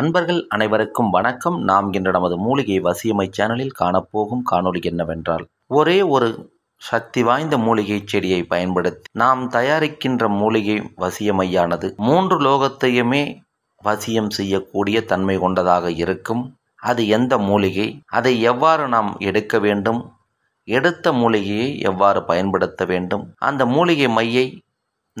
அன்பர்கள் அனைவருக்கும் வணக்கம் நாம் இன்று நமது மூலிகை வசியமை சேனலில் காணப்போகும் காணொலி என்னவென்றால் ஒரே ஒரு சக்தி வாய்ந்த மூலிகை செடியை பயன்படுத்தி நாம் தயாரிக்கின்ற மூலிகை வசியமையானது மூன்று லோகத்தையுமே வசியம் செய்யக்கூடிய தன்மை கொண்டதாக இருக்கும் அது எந்த மூலிகை அதை எவ்வாறு நாம் எடுக்க வேண்டும் எடுத்த மூலிகையை எவ்வாறு பயன்படுத்த வேண்டும் அந்த மூலிகை மையை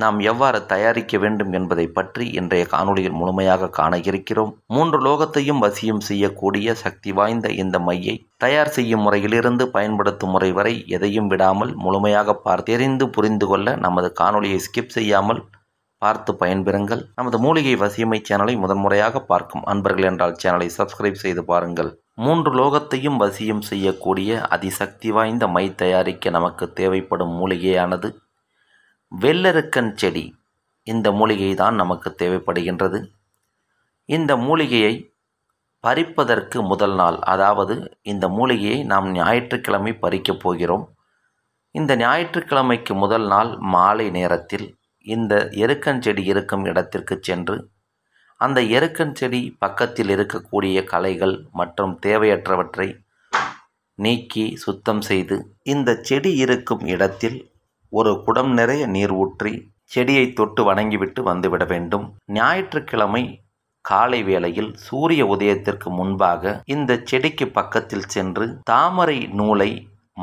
நாம் எவ்வாறு தயாரிக்க வேண்டும் என்பதை பற்றி இன்றைய காணொளியில் முழுமையாக காண இருக்கிறோம் மூன்று லோகத்தையும் வசியம் செய்யக்கூடிய சக்தி வாய்ந்த இந்த மையை தயார் செய்யும் முறையிலிருந்து பயன்படுத்தும் முறை வரை எதையும் விடாமல் முழுமையாக பார்த்து தெரிந்து புரிந்து கொள்ள நமது காணொளியை ஸ்கிப் செய்யாமல் பார்த்து பயன்பெறுங்கள் நமது மூலிகை வசியமை சேனலை முதன்முறையாக பார்க்கும் அன்பர்கள் என்றால் சேனலை சப்ஸ்கிரைப் செய்து பாருங்கள் மூன்று லோகத்தையும் வசியம் செய்யக்கூடிய அதிசக்தி வாய்ந்த மை தயாரிக்க நமக்கு தேவைப்படும் மூலிகையானது வெள்ளருக்கன் செடி இந்த மூலிகை தான் நமக்கு தேவைப்படுகின்றது இந்த மூலிகையை பறிப்பதற்கு முதல் நாள் அதாவது இந்த மூலிகையை நாம் ஞாயிற்றுக்கிழமை பறிக்கப் போகிறோம் இந்த ஞாயிற்றுக்கிழமைக்கு முதல் நாள் மாலை நேரத்தில் இந்த எருக்கஞ்செடி இருக்கும் இடத்திற்கு சென்று அந்த எருக்கஞ்செடி பக்கத்தில் இருக்கக்கூடிய கலைகள் மற்றும் தேவையற்றவற்றை நீக்கி சுத்தம் செய்து இந்த செடி இருக்கும் இடத்தில் ஒரு குடம் நிறைய நீர் ஊற்றி செடியை தொட்டு வணங்கிவிட்டு வந்துவிட வேண்டும் ஞாயிற்றுக்கிழமை காலை வேளையில் சூரிய உதயத்திற்கு முன்பாக இந்த செடிக்கு பக்கத்தில் சென்று தாமரை நூலை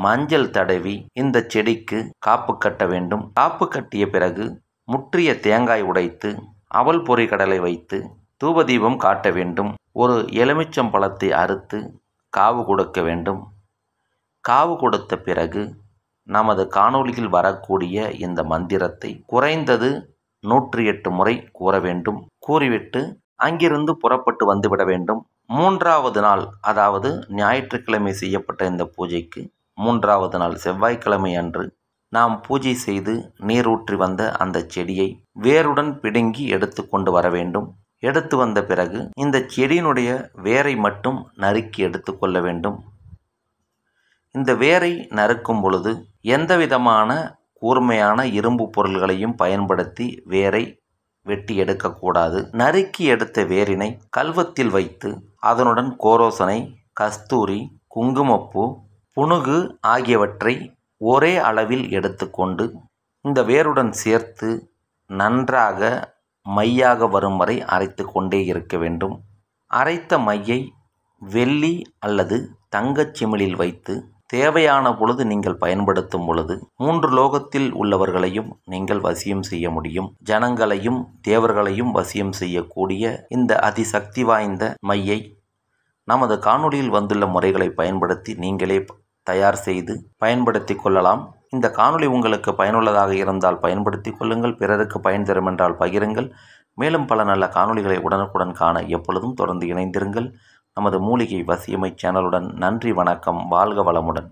மஞ்சள் தடவி இந்த செடிக்கு காப்பு கட்ட வேண்டும் காப்பு கட்டிய பிறகு முற்றிய தேங்காய் உடைத்து அவல் பொறி கடலை வைத்து தூபதீபம் காட்ட வேண்டும் ஒரு எலுமிச்சம் பழத்தை அறுத்து காவு கொடுக்க வேண்டும் காவு கொடுத்த பிறகு நமது காணொளியில் வரக்கூடிய இந்த மந்திரத்தை குறைந்தது நூற்றி எட்டு முறை கூற வேண்டும் கூறிவிட்டு அங்கிருந்து புறப்பட்டு வந்துவிட வேண்டும் மூன்றாவது நாள் அதாவது ஞாயிற்றுக்கிழமை செய்யப்பட்ட இந்த பூஜைக்கு மூன்றாவது நாள் செவ்வாய்க்கிழமை அன்று நாம் பூஜை செய்து நீரூற்றி வந்த அந்த செடியை வேருடன் பிடுங்கி எடுத்து கொண்டு வர வேண்டும் எடுத்து வந்த பிறகு இந்த செடியினுடைய வேரை மட்டும் நறுக்கி எடுத்துக்கொள்ள வேண்டும் இந்த வேரை நறுக்கும் பொழுது எந்த விதமான கூர்மையான இரும்பு பொருள்களையும் பயன்படுத்தி வேரை வெட்டி எடுக்கக்கூடாது நறுக்கி எடுத்த வேரினை கல்வத்தில் வைத்து அதனுடன் கோரோசனை கஸ்தூரி குங்குமப்பூ புணுகு ஆகியவற்றை ஒரே அளவில் எடுத்துக்கொண்டு இந்த வேருடன் சேர்த்து நன்றாக மையாக வரும் வரை அரைத்து கொண்டே இருக்க வேண்டும் அரைத்த மையை வெள்ளி அல்லது தங்கச் சிமிழில் வைத்து தேவையான பொழுது நீங்கள் பயன்படுத்தும் பொழுது மூன்று லோகத்தில் உள்ளவர்களையும் நீங்கள் வசியம் செய்ய முடியும் ஜனங்களையும் தேவர்களையும் வசியம் செய்யக்கூடிய இந்த அதிசக்தி வாய்ந்த மையை நமது காணொளியில் வந்துள்ள முறைகளை பயன்படுத்தி நீங்களே தயார் செய்து பயன்படுத்தி கொள்ளலாம் இந்த காணொளி உங்களுக்கு பயனுள்ளதாக இருந்தால் பயன்படுத்தி கொள்ளுங்கள் பிறருக்கு பயன் தரும் என்றால் பகிருங்கள் மேலும் பல நல்ல காணொளிகளை உடனுக்குடன் காண எப்பொழுதும் தொடர்ந்து இணைந்திருங்கள் நமது மூலிகை வசியமை சேனலுடன் நன்றி வணக்கம் வாழ்க வளமுடன்